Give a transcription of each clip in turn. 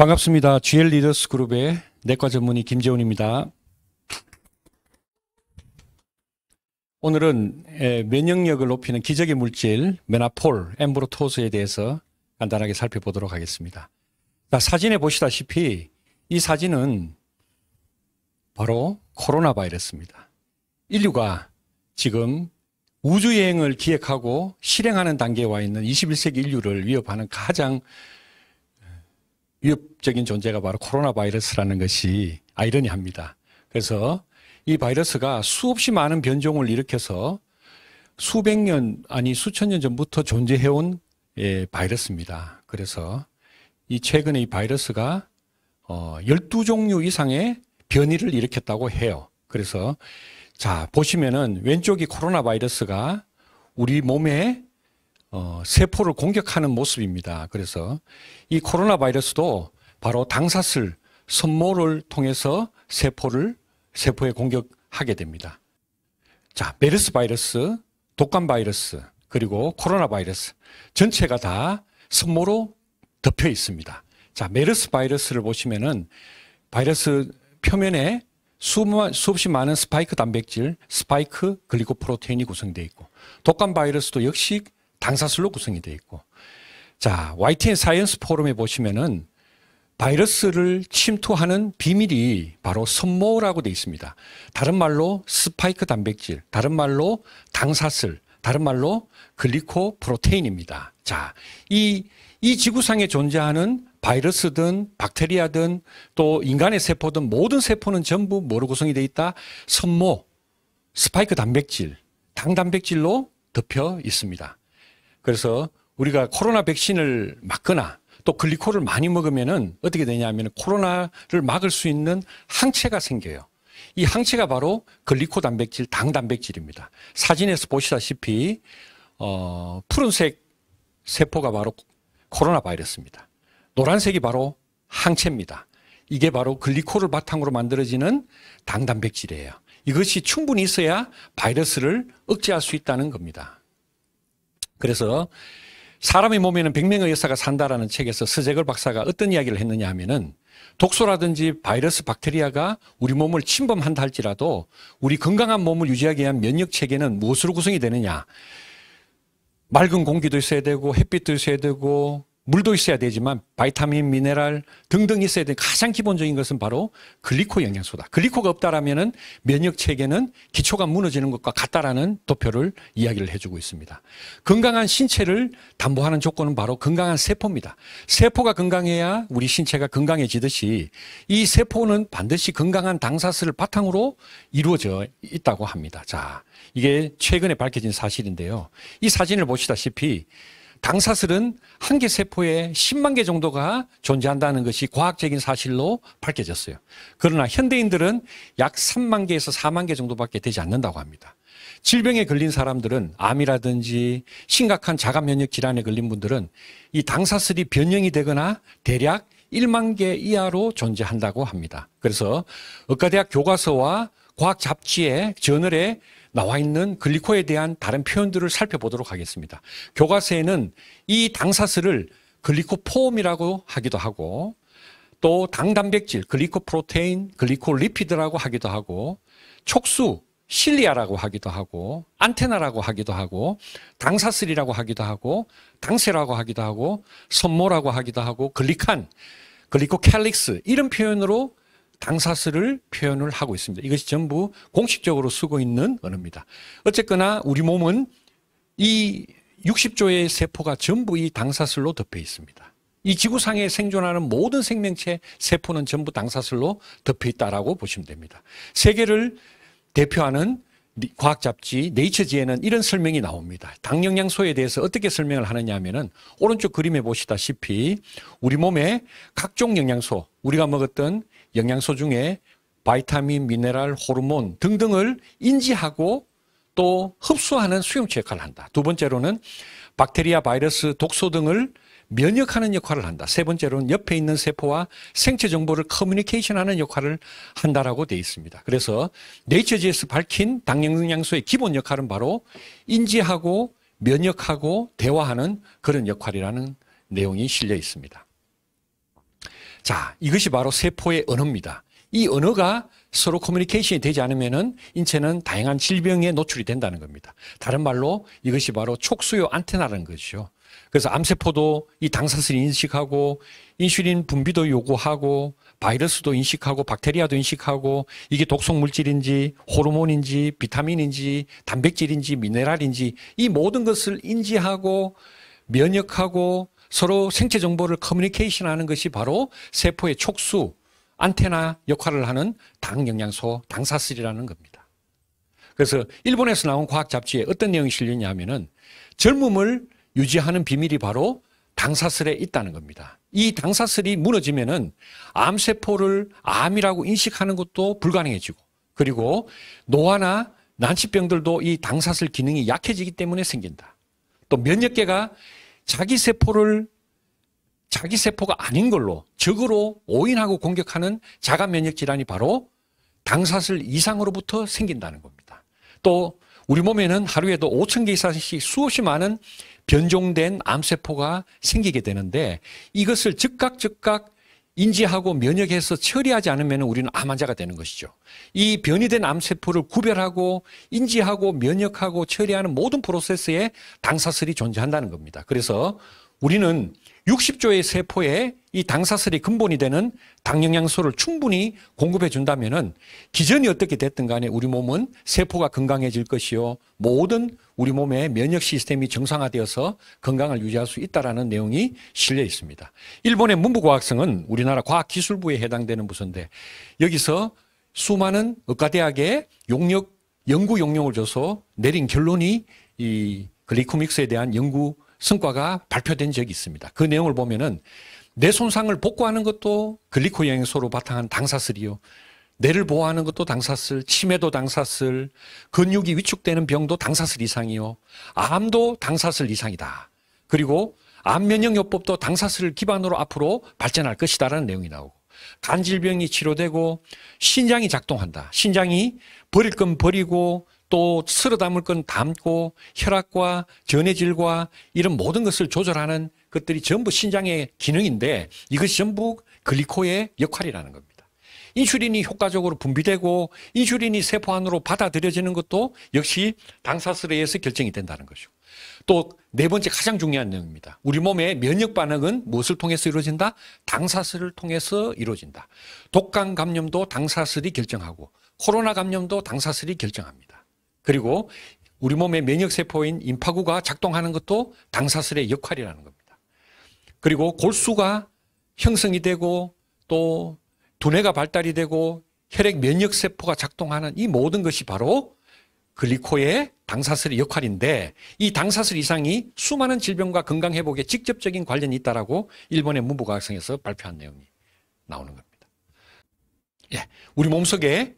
반갑습니다. GL 리더스 그룹의 내과 전문의 김재훈입니다. 오늘은 예, 면역력을 높이는 기적의 물질 메나폴 엠브로토스에 대해서 간단하게 살펴보도록 하겠습니다. 사진에 보시다시피 이 사진은 바로 코로나 바이러스입니다. 인류가 지금 우주여행을 기획하고 실행하는 단계에 와 있는 21세기 인류를 위협하는 가장 위협적인 존재가 바로 코로나 바이러스라는 것이 아이러니합니다. 그래서 이 바이러스가 수없이 많은 변종을 일으켜서 수백 년 아니 수천 년 전부터 존재해온 예, 바이러스입니다. 그래서 이 최근에 이 바이러스가 어, 12종류 이상의 변이를 일으켰다고 해요. 그래서 자, 보시면은 왼쪽이 코로나 바이러스가 우리 몸에 어, 세포를 공격하는 모습입니다. 그래서 이 코로나 바이러스도 바로 당사슬 선모를 통해서 세포를 세포에 공격하게 됩니다. 자, 메르스 바이러스, 독감 바이러스, 그리고 코로나 바이러스 전체가 다 선모로 덮여 있습니다. 자, 메르스 바이러스를 보시면은 바이러스 표면에 수없이 많은 스파이크 단백질, 스파이크 글리코프로테인이 구성되어 있고 독감 바이러스도 역시 당사슬로 구성이 되어 있고 자 YTN 사이언스 포럼에 보시면은 바이러스를 침투하는 비밀이 바로 섬모라고 되어 있습니다. 다른 말로 스파이크 단백질, 다른 말로 당사슬, 다른 말로 글리코 프로테인입니다. 자, 이, 이 지구상에 존재하는 바이러스든 박테리아든 또 인간의 세포든 모든 세포는 전부 뭐로 구성이 되어 있다? 섬모, 스파이크 단백질, 당단백질로 덮여 있습니다. 그래서 우리가 코로나 백신을 맞거나 또글리코를 많이 먹으면은 어떻게 되냐면 코로나를 막을 수 있는 항체가 생겨요. 이 항체가 바로 글리코 단백질, 당 단백질입니다. 사진에서 보시다시피 어, 푸른색 세포가 바로 코로나 바이러스입니다. 노란색이 바로 항체입니다. 이게 바로 글리코를 바탕으로 만들어지는 당 단백질이에요. 이것이 충분히 있어야 바이러스를 억제할 수 있다는 겁니다. 그래서 사람의 몸에는 100명의 의사가 산다라는 책에서 스제걸 박사가 어떤 이야기를 했느냐 하면은 독소라든지 바이러스 박테리아가 우리 몸을 침범한다 할지라도 우리 건강한 몸을 유지하기 위한 면역 체계는 무엇으로 구성이 되느냐. 맑은 공기도 있어야 되고 햇빛도 있어야 되고 물도 있어야 되지만 바이타민, 미네랄 등등 있어야 되는 가장 기본적인 것은 바로 글리코 영양소다. 글리코가 없다라면은 면역 체계는 기초가 무너지는 것과 같다라는 도표를 이야기를 해주고 있습니다. 건강한 신체를 담보하는 조건은 바로 건강한 세포입니다. 세포가 건강해야 우리 신체가 건강해지듯이 이 세포는 반드시 건강한 당사슬을 바탕으로 이루어져 있다고 합니다. 자, 이게 최근에 밝혀진 사실인데요. 이 사진을 보시다시피 당사슬은 한 개 세포에 10만 개 정도가 존재한다는 것이 과학적인 사실로 밝혀졌어요. 그러나 현대인들은 약 3만 개에서 4만 개 정도밖에 되지 않는다고 합니다. 질병에 걸린 사람들은 암이라든지 심각한 자가 면역 질환에 걸린 분들은 이 당사슬이 변형이 되거나 대략 1만 개 이하로 존재한다고 합니다. 그래서 의과대학 교과서와 과학 잡지의 저널에 나와 있는 글리코에 대한 다른 표현들을 살펴보도록 하겠습니다. 교과서에는 이 당사슬을 글리코폼이라고 하기도 하고 또 당단백질, 글리코프로테인, 글리코리피드라고 하기도 하고 촉수, 실리아라고 하기도 하고 안테나라고 하기도 하고 당사슬이라고 하기도 하고 당세라고 하기도 하고 선모라고 하기도 하고 글리칸, 글리코캘릭스 이런 표현으로 당사스를 표현을 하고 있습니다. 이것이 전부 공식적으로 쓰고 있는 언어입니다. 어쨌거나 우리 몸은 이 60조의 세포가 전부 이 당사슬로 덮여 있습니다. 이 지구상에 생존하는 모든 생명체 세포는 전부 당사슬로 덮여 있다라고 보시면 됩니다. 세계를 대표하는 과학 잡지 네이처지에는 이런 설명이 나옵니다. 당영양소에 대해서 어떻게 설명을 하느냐 하면은 오른쪽 그림에 보시다시피 우리 몸에 각종 영양소, 우리가 먹었던 영양소 중에 바이타민, 미네랄, 호르몬 등등을 인지하고 또 흡수하는 수용체 역할을 한다. 두 번째로는 박테리아, 바이러스, 독소 등을 면역하는 역할을 한다. 세 번째로는 옆에 있는 세포와 생체 정보를 커뮤니케이션하는 역할을 한다라고 되어 있습니다. 그래서 네이처지에서 밝힌 당영양소의 기본 역할은 바로 인지하고 면역하고 대화하는 그런 역할이라는 내용이 실려 있습니다. 자, 이것이 바로 세포의 언어입니다. 이 언어가 서로 커뮤니케이션이 되지 않으면은 인체는 다양한 질병에 노출이 된다는 겁니다. 다른 말로 이것이 바로 촉수요 안테나라는 것이죠. 그래서 암세포도 이 당사선을 인식하고 인슐린 분비도 요구하고 바이러스도 인식하고 박테리아도 인식하고 이게 독성 물질인지 호르몬인지 비타민인지 단백질인지 미네랄인지 이 모든 것을 인지하고 면역하고 서로 생체 정보를 커뮤니케이션 하는 것이 바로 세포의 촉수, 안테나 역할을 하는 당영양소, 당사슬이라는 겁니다. 그래서 일본에서 나온 과학 잡지에 어떤 내용이 실리냐면은 하 젊음을 유지하는 비밀이 바로 당사슬에 있다는 겁니다. 이 당사슬이 무너지면은 암세포를 암이라고 인식하는 것도 불가능해지고 그리고 노화나 난치병들도 이 당사슬 기능이 약해지기 때문에 생긴다. 또 면역계가 자기 세포를 자기 세포가 아닌 걸로 적으로 오인하고 공격하는 자가 면역 질환이 바로 당사슬 이상으로부터 생긴다는 겁니다. 또 우리 몸에는 하루에도 5천 개 이상씩 수없이 많은 변종된 암세포가 생기게 되는데 이것을 즉각 즉각 인지하고 면역해서 처리하지 않으면 우리는 암 환자가 되는 것이죠. 이 변이된 암세포를 구별하고 인지하고 면역하고 처리하는 모든 프로세스에 당사슬이 존재한다는 겁니다. 그래서 우리는 60조의 세포에 이 당사슬이 근본이 되는 당영양소를 충분히 공급해 준다면 기전이 어떻게 됐든 간에 우리 몸은 세포가 건강해질 것이요. 모든 우리 몸의 면역 시스템이 정상화되어서 건강을 유지할 수 있다라는 내용이 실려 있습니다. 일본의 문부과학성은 우리나라 과학기술부에 해당되는 부서인데 여기서 수많은 의과대학의 용역 연구 용역을 줘서 내린 결론이 이 글리코믹스에 대한 연구 성과가 발표된 적이 있습니다. 그 내용을 보면은 내 손상을 복구하는 것도 글리코 영양소로 바탕한 당사슬이요. 뇌를 보호하는 것도 당사슬, 치매도 당사슬, 근육이 위축되는 병도 당사슬 이상이요. 암도 당사슬 이상이다. 그리고 암 면역요법도 당사슬을 기반으로 앞으로 발전할 것이다라는 내용이 나오고 간질병이 치료되고 신장이 작동한다. 신장이 버릴 건 버리고 또 쓸어 담을 건 담고 혈압과 전해질과 이런 모든 것을 조절하는 것들이 전부 신장의 기능인데 이것이 전부 글리코의 역할이라는 겁니다. 인슐린이 효과적으로 분비되고 인슐린이 세포 안으로 받아들여지는 것도 역시 당사슬에 의해서 결정이 된다는 것이고 또네 번째 가장 중요한 내용입니다. 우리 몸의 면역 반응은 무엇을 통해서 이루어진다? 당사슬을 통해서 이루어진다. 독감 감염도 당사슬이 결정하고 코로나 감염도 당사슬이 결정합니다. 그리고 우리 몸의 면역 세포인 임파구가 작동하는 것도 당사슬의 역할이라는 겁니다. 그리고 골수가 형성이 되고 또 두뇌가 발달이 되고 혈액 면역 세포가 작동하는 이 모든 것이 바로 글리코의 당사슬의 역할인데 이 당사슬 이상이 수많은 질병과 건강 회복에 직접적인 관련이 있다라고 일본의 문부과학성에서 발표한 내용이 나오는 겁니다. 예, 우리 몸속에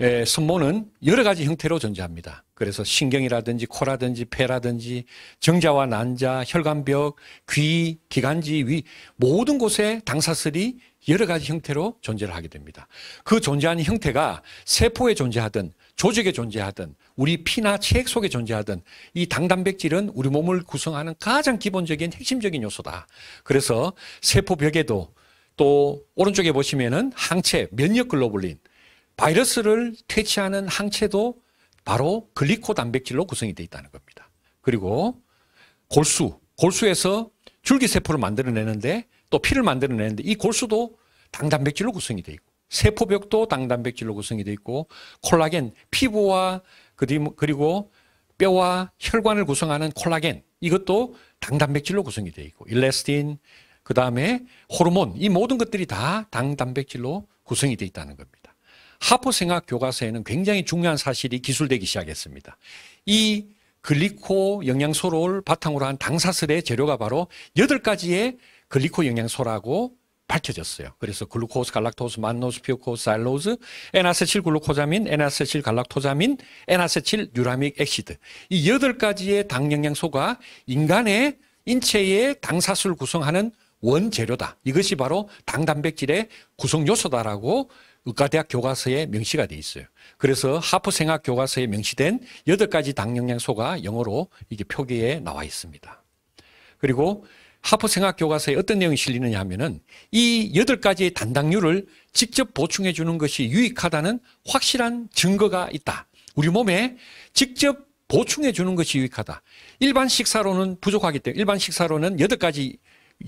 예, 선모는 여러 가지 형태로 존재합니다. 그래서 신경이라든지 코라든지 폐라든지 정자와 난자, 혈관벽, 귀, 기관지 위 모든 곳에 당사슬이 여러 가지 형태로 존재를 하게 됩니다. 그 존재하는 형태가 세포에 존재하든 조직에 존재하든 우리 피나 체액 속에 존재하든 이 당단백질은 우리 몸을 구성하는 가장 기본적인 핵심적인 요소다. 그래서 세포 벽에도 또 오른쪽에 보시면은 항체 면역 글로불린 바이러스를 퇴치하는 항체도 바로 글리코 단백질로 구성이 되어 있다는 겁니다. 그리고 골수, 골수에서 줄기세포를 만들어내는데 또 피를 만들어내는데 이 골수도 당단백질로 구성이 되어 있고 세포벽도 당단백질로 구성이 되어 있고 콜라겐, 피부와 그리고 뼈와 혈관을 구성하는 콜라겐 이것도 당단백질로 구성이 되어 있고 일레스틴, 그 다음에 호르몬 이 모든 것들이 다 당단백질로 구성이 되어 있다는 겁니다. 하포생학 교과서에는 굉장히 중요한 사실이 기술되기 시작했습니다. 이 글리코 영양소를 바탕으로 한 당사슬의 재료가 바로 8가지의 글리코 영양소라고 밝혀졌어요. 그래서 글루코스, 갈락토스, 만노스, 피오코스, 알로스, 에나세칠 글루코자민, 에나세칠 갈락토자민, 에나세칠 유라믹 액시드. 이 8가지의 당 영양소가 인간의 인체의 당사슬 구성하는 원재료다. 이것이 바로 당단백질의 구성 요소다라고 의과대학 교과서에 명시가 돼 있어요. 그래서 하프 생학 교과서에 명시된 여덟 가지 당영량소가 영어로 이게 표기에 나와 있습니다. 그리고 하프 생학 교과서에 어떤 내용이 실리느냐 하면은 이 여덟 가지의 단당류를 직접 보충해 주는 것이 유익하다는 확실한 증거가 있다. 우리 몸에 직접 보충해 주는 것이 유익하다. 일반 식사로는 부족하기 때문에 일반 식사로는 여덟 가지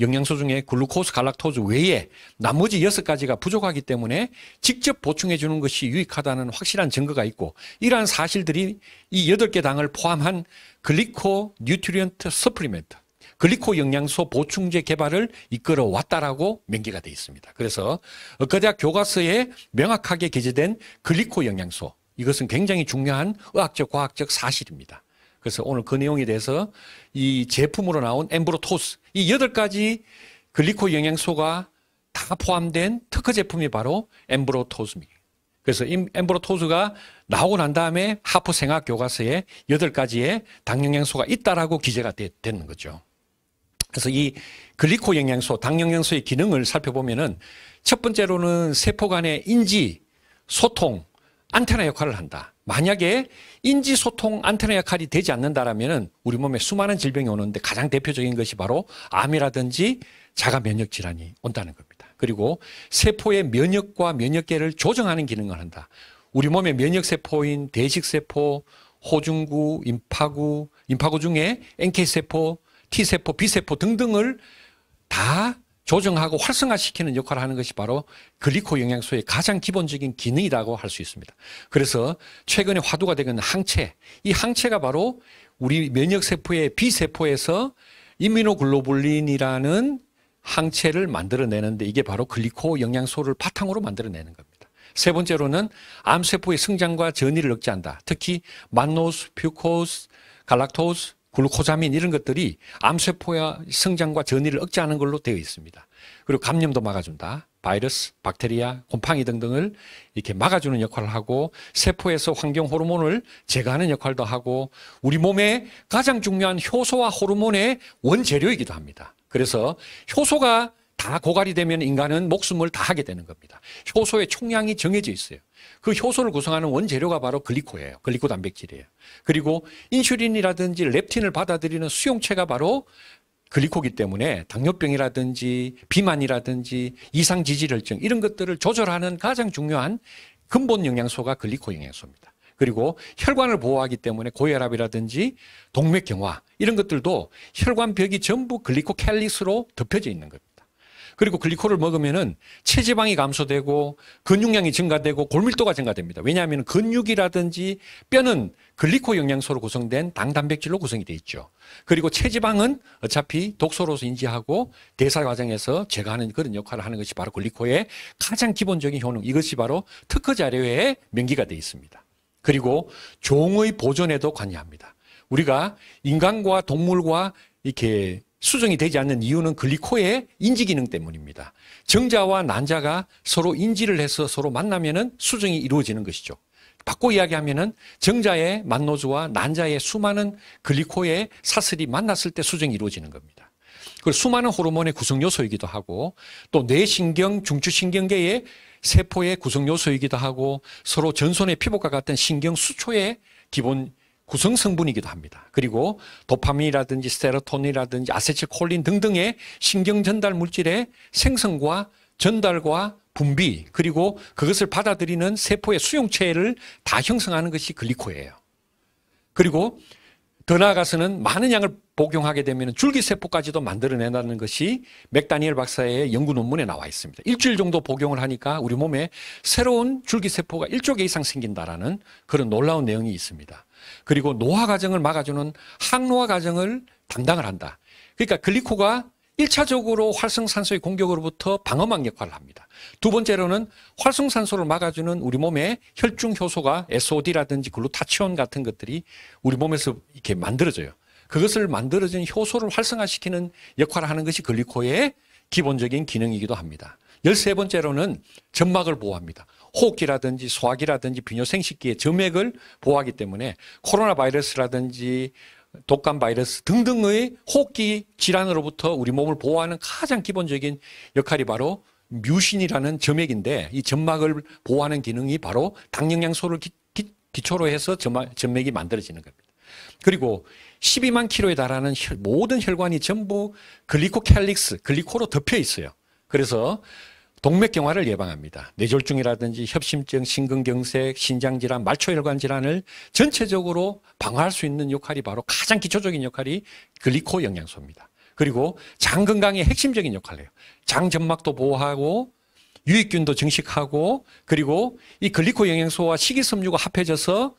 영양소 중에 글루코스 갈락토즈 외에 나머지 여섯 가지가 부족하기 때문에 직접 보충해 주는 것이 유익하다는 확실한 증거가 있고 이러한 사실들이 이 여덟 개 당을 포함한 글리코 뉴트리언트 서플리멘트 글리코 영양소 보충제 개발을 이끌어 왔다라고 명기가 되어 있습니다. 그래서 의과대학 교과서에 명확하게 게재된 글리코 영양소 이것은 굉장히 중요한 의학적 과학적 사실입니다. 그래서 오늘 그 내용에 대해서 이 제품으로 나온 엠브로토스 이 여덟 가지 글리코 영양소가 다 포함된 특허 제품이 바로 엠브로토스입니다. 그래서 엠브로토스가 나오고 난 다음에 하프 생학 교과서에 여덟 가지의 당 영양소가 있다라고 기재가 되, 는 거죠. 그래서 이 글리코 영양소, 당 영양소의 기능을 살펴보면은 첫 번째로는 세포 간의 인지, 소통, 안테나 역할을 한다. 만약에 인지소통 안테나 역할이 되지 않는다라면 우리 몸에 수많은 질병이 오는데 가장 대표적인 것이 바로 암이라든지 자가 면역 질환이 온다는 겁니다. 그리고 세포의 면역과 면역계를 조정하는 기능을 한다. 우리 몸의 면역 세포인 대식 세포, 호중구, 임파구, 임파구 중에 NK 세포, T 세포, B 세포 등등을 다 조정하고 활성화시키는 역할을 하는 것이 바로 글리코 영양소의 가장 기본적인 기능이라고 할 수 있습니다. 그래서 최근에 화두가 되는 항체, 이 항체가 바로 우리 면역세포의 B세포에서 이미노글로불린이라는 항체를 만들어내는데 이게 바로 글리코 영양소를 바탕으로 만들어내는 겁니다. 세 번째로는 암세포의 성장과 전이를 억제한다. 특히 만노스, 퓨코스, 갈락토스, 글루코자민 이런 것들이 암세포의 성장과 전이를 억제하는 걸로 되어 있습니다. 그리고 감염도 막아준다. 바이러스, 박테리아, 곰팡이 등등을 이렇게 막아주는 역할을 하고 세포에서 환경 호르몬을 제거하는 역할도 하고 우리 몸에 가장 중요한 효소와 호르몬의 원재료이기도 합니다. 그래서 효소가 다 고갈이 되면 인간은 목숨을 다하게 되는 겁니다. 효소의 총량이 정해져 있어요. 그 효소를 구성하는 원재료가 바로 글리코예요. 글리코 단백질이에요. 그리고 인슐린이라든지 렙틴을 받아들이는 수용체가 바로 글리코기 때문에 당뇨병이라든지 비만이라든지 이상 지질혈증 이런 것들을 조절하는 가장 중요한 근본 영양소가 글리코 영양소입니다. 그리고 혈관을 보호하기 때문에 고혈압이라든지 동맥경화 이런 것들도 혈관벽이 전부 글리코캘리스로 덮여져 있는 겁니다. 그리고 글리코를 먹으면은 체지방이 감소되고 근육량이 증가되고 골밀도가 증가됩니다. 왜냐하면 근육이라든지 뼈는 글리코 영양소로 구성된 당 단백질로 구성이 되어 있죠. 그리고 체지방은 어차피 독소로서 인지하고 대사 과정에서 제거하는 그런 역할을 하는 것이 바로 글리코의 가장 기본적인 효능. 이것이 바로 특허 자료에 명기가 되어 있습니다. 그리고 종의 보존에도 관여합니다. 우리가 인간과 동물과 이렇게 수정이 되지 않는 이유는 글리코의 인지 기능 때문입니다. 정자와 난자가 서로 인지를 해서 서로 만나면은 수정이 이루어지는 것이죠. 바꿔 이야기하면은 정자의 만노조와 난자의 수많은 글리코의 사슬이 만났을 때 수정이 이루어지는 겁니다. 그 수많은 호르몬의 구성 요소이기도 하고 또 뇌신경 중추신경계의 세포의 구성 요소이기도 하고 서로 전손의 피부과 같은 신경 수초의 기본 구성 성분이기도 합니다. 그리고 도파민이라든지 세로토닌이라든지 아세틸콜린 등등의 신경 전달 물질의 생성과 전달과 분비 그리고 그것을 받아들이는 세포의 수용체를 다 형성하는 것이 글리코예요. 그리고 더 나아가서는 많은 양을 복용하게 되면 줄기세포까지도 만들어낸다는 것이 맥다니엘 박사의 연구 논문에 나와 있습니다. 일주일 정도 복용을 하니까 우리 몸에 새로운 줄기세포가 1조 개 이상 생긴다라는 그런 놀라운 내용이 있습니다. 그리고 노화 과정을 막아주는 항노화 과정을 담당을 한다. 그러니까 글리코가 1차적으로 활성산소의 공격으로부터 방어막 역할을 합니다. 두 번째로는 활성산소를 막아주는 우리 몸의 혈중 효소가 SOD라든지 글루타치온 같은 것들이 우리 몸에서 이렇게 만들어져요. 그것을 만들어진 효소를 활성화시키는 역할을 하는 것이 글리코의 기본적인 기능이기도 합니다. 열세 번째로는 점막을 보호합니다. 호흡기라든지 소화기라든지 비뇨생식기의 점액을 보호하기 때문에 코로나 바이러스라든지 독감 바이러스 등등의 호흡기 질환으로부터 우리 몸을 보호하는 가장 기본적인 역할이 바로 뮤신이라는 점액인데 이 점막을 보호하는 기능이 바로 당영양소를 기, 기 초로 해서 점막, 점액이 만들어지는 겁니다. 그리고 12만 키로에 달하는 혈, 모든 혈관이 전부 글리코캘릭스, 글리코로 덮여 있어요. 그래서 동맥경화를 예방합니다. 뇌졸중이라든지 협심증, 심근경색, 신장질환, 말초혈관 질환을 전체적으로 방어할 수 있는 역할이 바로 가장 기초적인 역할이 글리코 영양소입니다. 그리고 장 건강의 핵심적인 역할을 해요. 장 점막도 보호하고 유익균도 증식하고 그리고 이 글리코 영양소와 식이섬유가 합해져서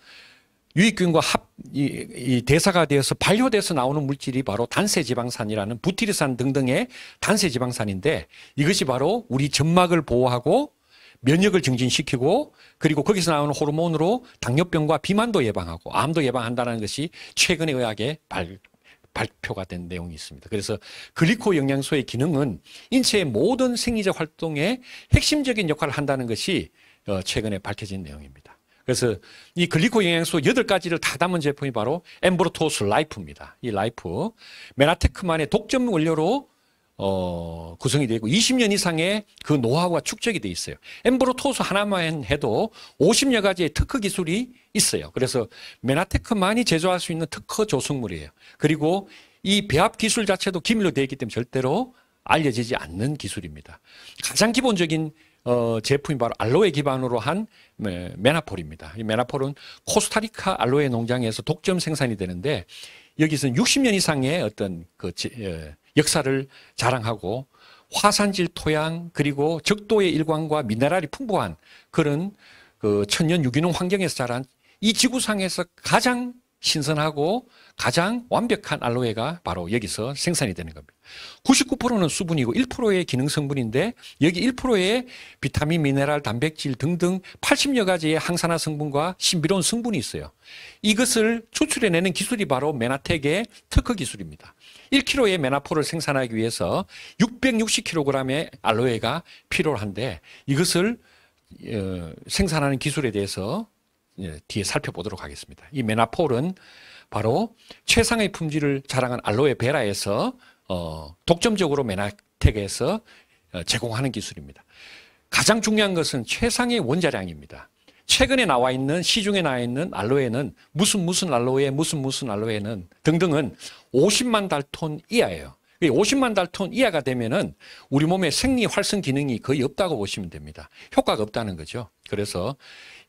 유익균과 합, 이, 이 대사가 되어서 발효돼서 나오는 물질이 바로 단세지방산이라는 부티르산 등등의 단세지방산인데 이것이 바로 우리 점막을 보호하고 면역을 증진시키고 그리고 거기서 나오는 호르몬으로 당뇨병과 비만도 예방하고 암도 예방한다는 것이 최근에의학에 발, 발표가 된 내용이 있습니다. 그래서 글리코 영양소의 기능은 인체의 모든 생리적 활동에 핵심적인 역할을 한다는 것이 어, 최근에 밝혀진 내용입니다. 그래서 이 글리코 영양소 8가지를 다 담은 제품이 바로 엠브로토스 라이프입니다. 이 라이프. 메나테크만의 독점 원료로 어, 구성이 되고 20년 이상의 그 노하우가 축적이 돼 있어요. 엠브로토스 하나만 해도 50여 가지의 특허 기술이 있어요. 그래서 메나테크만이 제조할 수 있는 특허 조성물이에요. 그리고 이 배합 기술 자체도 기밀로 되어 있기 때문에 절대로 알려지지 않는 기술입니다. 가장 기본적인 어, 제품이 바로 알로에 기반으로 한 메나폴입니다. 이 메나폴은 코스타리카 알로에 농장에서 독점 생산이 되는데 여기서는 60년 이상의 어떤 그 예, 역사를 자랑하고 화산질 토양 그리고 적도의 일광과 미네랄이 풍부한 그런 그 천연 유기농 환경에서 자란 이 지구상에서 가장 신선하고 가장 완벽한 알로에가 바로 여기서 생산이 되는 겁니다. 99%는 수분이고 1%의 기능 성분인데 여기 1%의 비타민, 미네랄, 단백질 등등 80여 가지의 항산화 성분과 신비로운 성분이 있어요. 이것을 추출해내는 기술이 바로 메나텍의 특허 기술입니다. 1kg의 메나포를 생산하기 위해서 660kg의 알로에가 필요한데 이것을 어, 생산하는 기술에 대해서 예, 뒤에 살펴보도록 하겠습니다. 이 메나폴은 바로 최상의 품질을 자랑한 알로에 베라에서 어, 독점적으로 메나텍에서 어, 제공하는 기술입니다. 가장 중요한 것은 최상의 원자량입니다. 최근에 나와 있는 시중에 나와 있는 알로에는 무슨 무슨 알로에 무슨 무슨 알로에는 등등은 50만 달톤 이하예요. 50만 달톤 이하가 되면은 우리 몸의 생리 활성 기능이 거의 없다고 보시면 됩니다. 효과가 없다는 거죠. 그래서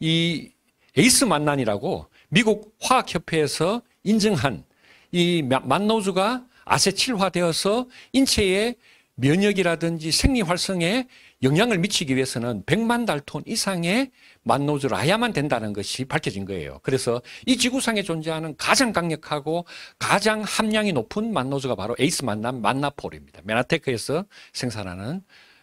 이 에이스 만난이라고 미국 화학협회에서 인증한 이 만노즈가 아세틸화되어서 인체에 면역이라든지 생리활성에 영향을 미치기 위해서는 100만 달톤 이상의 만노즈를 아야만 된다는 것이 밝혀진 거예요. 그래서 이 지구상에 존재하는 가장 강력하고 가장 함량이 높은 만노즈가 바로 에이스 만남 만나폴입니다. 메나테크에서 생산하는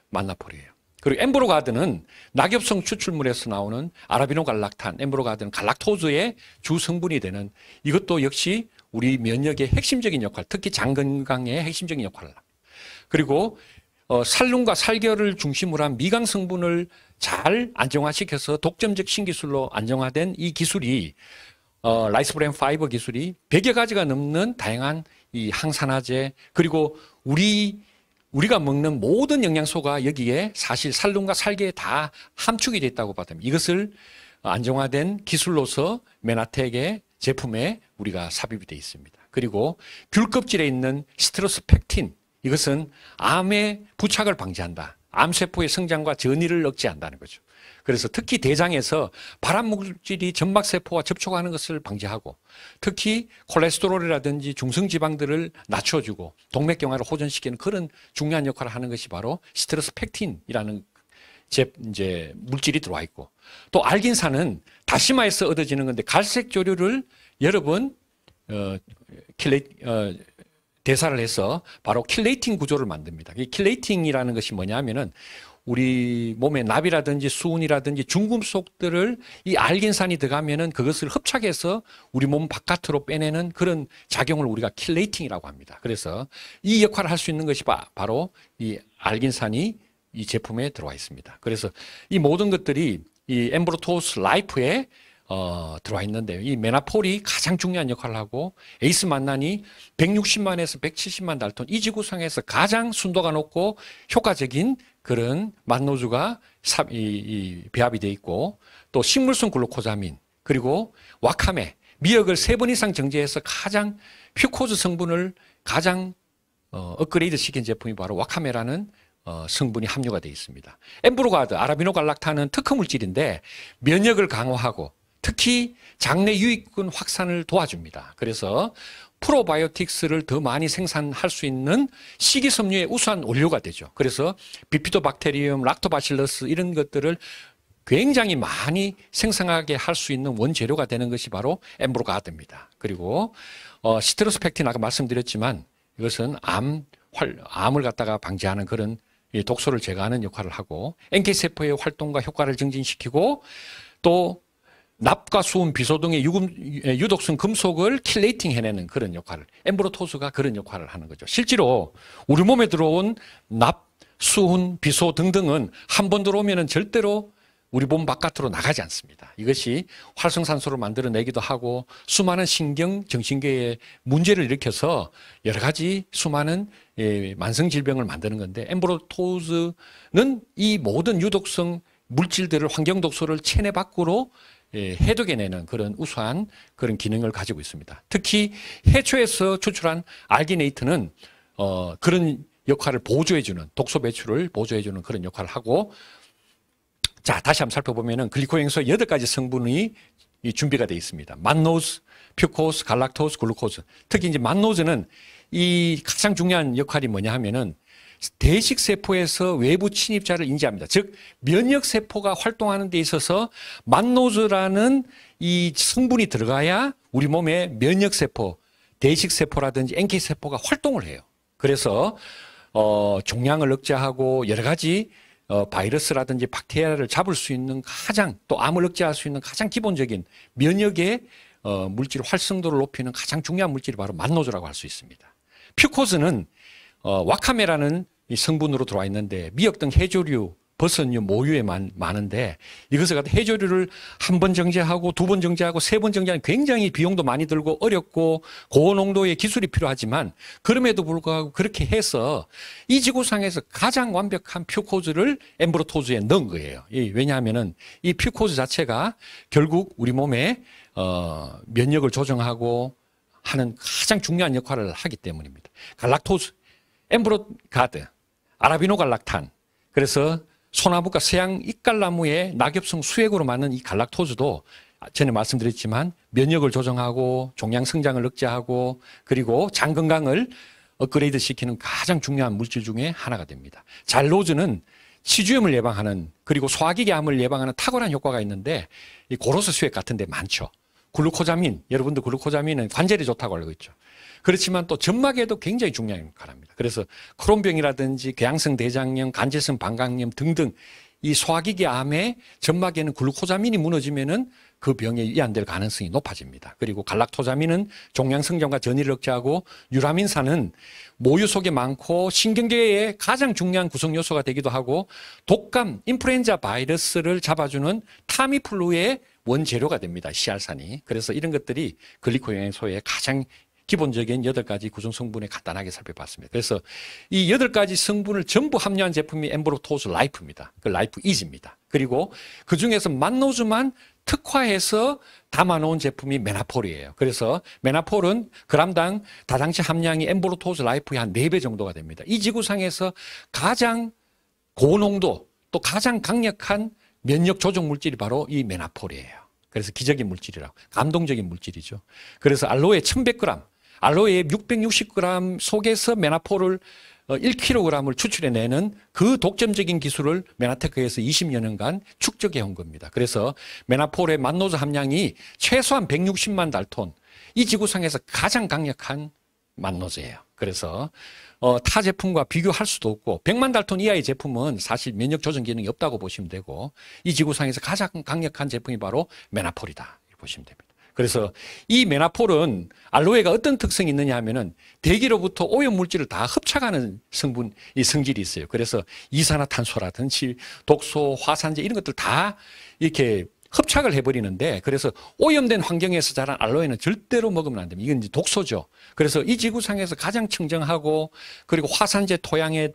만나폴이에요. 그리고 엠브로 가든은 낙엽성 추출물에서 나오는 아라비노 갈락탄, 엠브로 가든 갈락토즈의 주 성분이 되는 이것도 역시 우리 면역의 핵심적인 역할, 특히 장 건강의 핵심적인 역할을 니다 그리고 어, 살룸과 살결을 중심으로 한 미강 성분을 잘 안정화시켜서 독점적 신기술로 안정화된 이 기술이 어, 라이스브랜 파이버 기술이 100여 가지가 넘는 다양한 이 항산화제 그리고 우리 우리가 먹는 모든 영양소가 여기에 사실 살론과 살기에 다 함축이 되어 있다고 봐도 니다 이것을 안정화된 기술로서 메나텍의 제품에 우리가 삽입이 되어 있습니다. 그리고 귤 껍질에 있는 스트로스펙틴 이것은 암의 부착을 방지한다. 암세포의 성장과 전이를 억제한다는 거죠. 그래서 특히 대장에서 발암 물질이 점막 세포와 접촉하는 것을 방지하고 특히 콜레스테롤이라든지 중성 지방들을 낮춰주고 동맥경화를 호전시키는 그런 중요한 역할을 하는 것이 바로 스트레스 펙틴이라는제 이제 물질이 들어와 있고 또 알긴산은 다시마에서 얻어지는 건데 갈색 조류를 여러 번 어, 킬레 어, 대사를 해서 바로 킬레이팅 구조를 만듭니다. 이 킬레이팅이라는 것이 뭐냐면은 하 우리 몸의 납이라든지 수은이라든지 중금속들을 이 알겐산이 들어가면은 그것을 흡착해서 우리 몸 바깥으로 빼내는 그런 작용을 우리가 킬레이팅이라고 합니다. 그래서 이 역할을 할 수 있는 것이 바, 바로 이 알겐산이 이 제품에 들어와 있습니다. 그래서 이 모든 것들이 이 엠브로토스 라이프의 어, 들어와 있는데요. 이 메나폴이 가장 중요한 역할을 하고 에이스 만난이 160만에서 170만 달톤 이 지구상에서 가장 순도가 높고 효과적인 그런 만노주가 삽, 이, 이 배합이 돼 있고 또 식물성 글루코자민 그리고 와카메 미역을 세 번 이상 정제해서 가장 퓨코즈 성분을 가장 어, 업그레이드 시킨 제품이 바로 와카메라는 어, 성분이 함유가 되어 있습니다. 엠브로가드, 아라비노갈락타는 특허 물질인데 면역을 강화하고 특히 장내 유익균 확산을 도와줍니다. 그래서 프로바이오틱스를 더 많이 생산할 수 있는 식이섬유의 우수한 원료가 되죠. 그래서 비피도박테리움, 락토바실러스 이런 것들을 굉장히 많이 생산하게할 수 있는 원재료가 되는 것이 바로 엠브로가드입니다. 그리고 어, 시트로스펙틴 아까 말씀드렸지만 이것은 암, 활, 암을 갖다가 방지하는 그런 독소를 제거하는 역할을 하고 NK세포의 활동과 효과를 증진시키고 또 납과 수은, 비소 등의 예, 유독성 금속을 킬레이팅 해내는 그런 역할을 엠브로토스가 그런 역할을 하는 거죠. 실제로 우리 몸에 들어온 납, 수은, 비소 등등은 한 번 들어오면 절대로 우리 몸 바깥으로 나가지 않습니다. 이것이 활성산소를 만들어내기도 하고 수많은 신경, 정신계의 문제를 일으켜서 여러 가지 수많은 예, 만성 질병을 만드는 건데 엠브로토스는이 모든 유독성 물질들을 환경 독소를 체내 밖으로 예, 해독해내는 그런 우수한 그런 기능을 가지고 있습니다. 특히 해초에서 추출한 알기네이트는 어, 그런 역할을 보조해주는 독소 배출을 보조해주는 그런 역할을 하고 자 다시 한번 살펴보면은 글리코행소 여덟 가지 성분이 준비가 되어 있습니다. 만노즈, 퓨코스, 갈락토스, 글루코스. 특히 이제 만노즈는 이 가장 중요한 역할이 뭐냐 하면은 대식 세포에서 외부 침입자를 인지합니다. 즉 면역 세포가 활동하는 데 있어서 만노즈라는 이 성분이 들어가야 우리 몸에 면역 세포, 대식 세포라든지 NK 세포가 활동을 해요. 그래서 어, 종양을 억제하고 여러 가지 어, 바이러스라든지 박테리아를 잡을 수 있는 가장 또 암을 억제할 수 있는 가장 기본적인 면역의 어, 물질 활성도를 높이는 가장 중요한 물질이 바로 만노조라고 할 수 있습니다. 퓨코즈는 어, 와카메라는 이 성분으로 들어와 있는데 미역 등 해조류, 버섯류, 모유에 많, 많은데 이것을 갖다 해조류를 한 번 정제하고 두 번 정제하고 세 번 정제하는 굉장히 비용도 많이 들고 어렵고 고농도의 기술이 필요하지만 그럼에도 불구하고 그렇게 해서 이 지구상에서 가장 완벽한 퓨코즈를 엠브로토즈에 넣은 거예요. 예, 왜냐하면은 이 퓨코즈 자체가 결국 우리 몸에 어, 면역을 조정하고 하는 가장 중요한 역할을 하기 때문입니다. 갈락토즈, 엠브로가드, 아라비노 갈락탄. 그래서 소나무가 서양 이깔나무의 낙엽성 수액으로 만든 이 갈락토즈도 전에 말씀드렸지만 면역을 조정하고 종양 성장을 억제하고 그리고 장 건강을 업그레이드 시키는 가장 중요한 물질 중에 하나가 됩니다. 잘로즈는 치주염을 예방하는 그리고 소화기계암을 예방하는 탁월한 효과가 있는데 이 고로스 수액 같은 데 많죠. 글루코자민, 여러분들 글루코자민은 관절에 좋다고 알고 있죠. 그렇지만 또 점막에도 굉장히 중요한 역할을 합니다. 그래서 크론병이라든지 궤양성 대장염, 간질성 방광염 등등 이 소화기계 암에 점막에는 글루코자민이 무너지면은 그 병에 이안될 가능성이 높아집니다. 그리고 갈락토자민은 종양성장과 전이를 억제하고 유라민산은 모유 속에 많고 신경계의 가장 중요한 구성 요소가 되기도 하고 독감, 인플루엔자 바이러스를 잡아주는 타미플루의 원재료가 됩니다. 씨알산이. 그래서 이런 것들이 글리코영양소의 가장 기본적인 여덟 가지 구성 성분에 간단하게 살펴봤습니다. 그래서 이 여덟 가지 성분을 전부 합류한 제품이 엠브로토스 라이프입니다. 그 라이프 이즈입니다. 그리고 그 중에서 만노즈만 특화해서 담아놓은 제품이 메나폴이에요. 그래서 메나폴은 그람당 다당치 함량이 엠브로토스 라이프의 한4배 정도가 됩니다. 이 지구상에서 가장 고농도 또 가장 강력한 면역 조정 물질이 바로 이 메나폴이에요. 그래서 기적인 물질이라고 감동적인 물질이죠. 그래서 알로에 1100g 알로에 660g 속에서 메나포를 1kg을 어, 추출해내는 그 독점적인 기술을 메나테크에서 20여 년간 축적해 온 겁니다. 그래서 메나폴의 만노즈 함량이 최소한 160만 달톤, 이 지구상에서 가장 강력한 만노즈예요. 그래서 어, 타 제품과 비교할 수도 없고 100만 달톤 이하의 제품은 사실 면역 조정 기능이 없다고 보시면 되고 이 지구상에서 가장 강력한 제품이 바로 메나폴이다. 보시면 됩니다. 그래서 이 메나폴은 알로에가 어떤 특성이 있느냐 하면은 대기로부터 오염 물질을 다 흡착하는 성분, 이 성질이 있어요. 그래서 이산화탄소라든지 독소, 화산재 이런 것들 다 이렇게 흡착을 해버리는데 그래서 오염된 환경에서 자란 알로에는 절대로 먹으면 안 됩니다. 이건 이제 독소죠. 그래서 이 지구상에서 가장 청정하고 그리고 화산재 토양의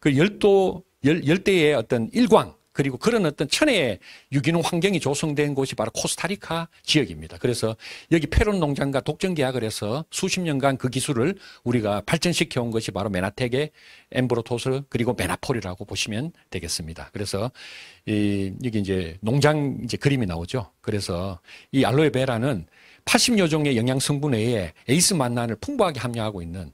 그 열도 열, 열대의 어떤 일광 그리고 그런 어떤 천혜의 유기농 환경이 조성된 곳이 바로 코스타리카 지역입니다. 그래서 여기 페론 농장과 독점 계약을 해서 수십 년간 그 기술을 우리가 발전시켜 온 것이 바로 메나텍의 엠브로토스 그리고 메나폴이라고 보시면 되겠습니다. 그래서 이 여기 이제 농장 이제 그림이 나오죠. 그래서 이 알로에 베라는 80여 종의 영양 성분 외에 에이스 만난을 풍부하게 함유하고 있는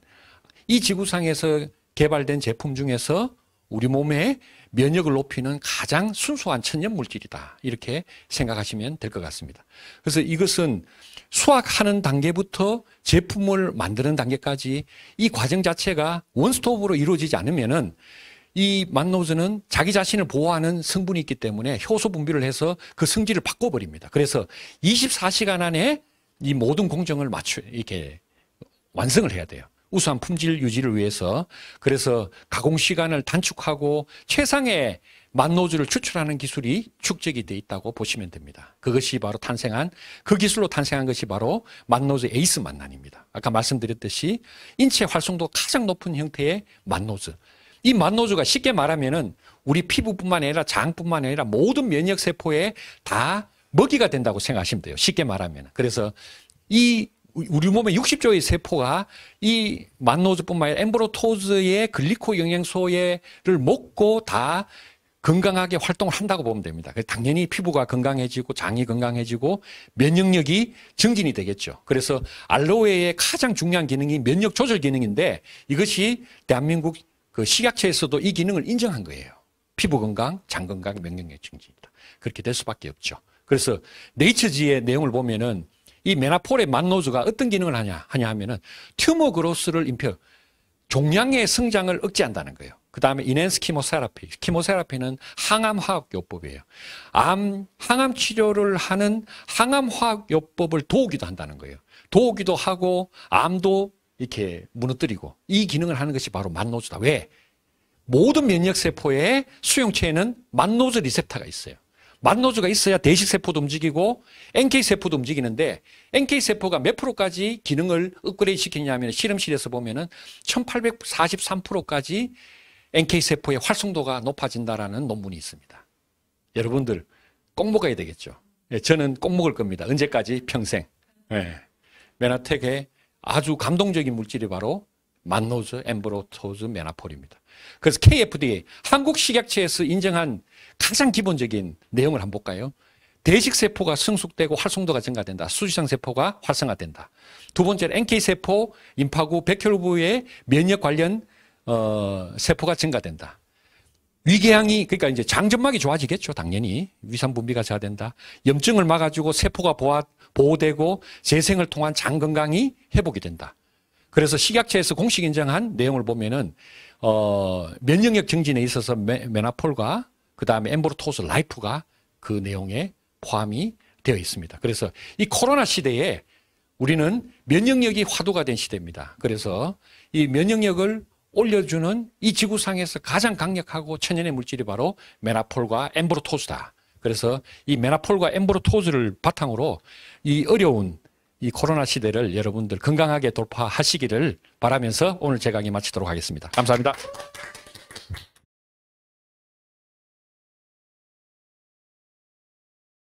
이 지구상에서 개발된 제품 중에서 우리 몸의 면역을 높이는 가장 순수한 천연 물질이다. 이렇게 생각하시면 될 것 같습니다. 그래서 이것은 수확하는 단계부터 제품을 만드는 단계까지 이 과정 자체가 원스톱으로 이루어지지 않으면은 이 만노즈는 자기 자신을 보호하는 성분이 있기 때문에 효소 분비를 해서 그 성질을 바꿔버립니다. 그래서 24시간 안에 이 모든 공정을 맞추 이렇게 완성을 해야 돼요. 우수한 품질 유지를 위해서 그래서 가공 시간을 단축하고 최상의 만노즈를 추출하는 기술이 축적이 되어 있다고 보시면 됩니다. 그것이 바로 탄생한 그 기술로 탄생한 것이 바로 만노즈 에이스 만난입니다. 아까 말씀드렸듯이 인체 활성도 가장 높은 형태의 만노즈. 이 만노즈가 쉽게 말하면은 우리 피부뿐만 아니라 장뿐만 아니라 모든 면역 세포에 다 먹이가 된다고 생각하시면 돼요. 쉽게 말하면. 그래서 이 우리 몸의 60조의 세포가 이 만노즈뿐만 아니라 엠브로토즈의 글리코 영양소를 먹고 다 건강하게 활동을 한다고 보면 됩니다. 당연히 피부가 건강해지고 장이 건강해지고 면역력이 증진이 되겠죠. 그래서 알로에의 가장 중요한 기능이 면역 조절 기능인데 이것이 대한민국 그 식약처에서도 이 기능을 인정한 거예요. 피부 건강, 장 건강, 면역력 증진이다. 그렇게 될 수밖에 없죠. 그래서 네이처지의 내용을 보면은 이 메나폴의 막노즈가 어떤 기능을 하냐, 하냐 하면은 튜머 그로스를 인표, 종양의 성장을 억제한다는 거예요. 그 다음에 인핸스 키모세라피. 키모세라피는 항암화학요법이에요. 암, 항암 치료를 하는 항암화학요법을 도우기도 한다는 거예요. 도우기도 하고, 암도 이렇게 무너뜨리고, 이 기능을 하는 것이 바로 만노즈다. 왜? 모든 면역세포의 수용체에는 만노즈 리셉터가 있어요. 만노즈가 있어야 대식 세포도 움직이고 NK 세포도 움직이는데 NK 세포가 몇 프로까지 기능을 업그레이드 시키냐면 실험실에서 보면은 1843%까지 NK 세포의 활성도가 높아진다라는 논문이 있습니다. 여러분들 꼭 먹어야 되겠죠. 예, 저는 꼭 먹을 겁니다. 언제까지 평생. 예. 메나텍의 아주 감동적인 물질이 바로 만노즈 엠브로토즈 메나폴입니다. 그래서 KFDA 한국 식약처에서 인정한 가장 기본적인 내용을 한번 볼까요? 대식세포가 성숙되고 활성도가 증가된다. 수지상세포가 활성화된다. 두 번째로 NK세포, 임파구, 백혈부의 면역 관련 어, 세포가 증가된다. 위궤양이 그러니까 이제 장점막이 좋아지겠죠 당연히 위산 분비가 잘 된다 염증을 막아주고 세포가 보아, 보호되고 재생을 통한 장 건강이 회복이 된다 그래서 식약처에서 공식 인정한 내용을 보면은 어 면역력 증진에 있어서 메, 메나폴과 그 다음에 엠브로토스 라이프가 그 내용에 포함이 되어 있습니다. 그래서 이 코로나 시대에 우리는 면역력이 화두가 된 시대입니다. 그래서 이 면역력을 올려주는 이 지구상에서 가장 강력하고 천연의 물질이 바로 메나폴과 엠브로토스다. 그래서 이 메나폴과 엠브로토스를 바탕으로 이 어려운 이 코로나 시대를 여러분들 건강하게 돌파하시기를 바라면서 오늘 제 강의 마치도록 하겠습니다. 감사합니다.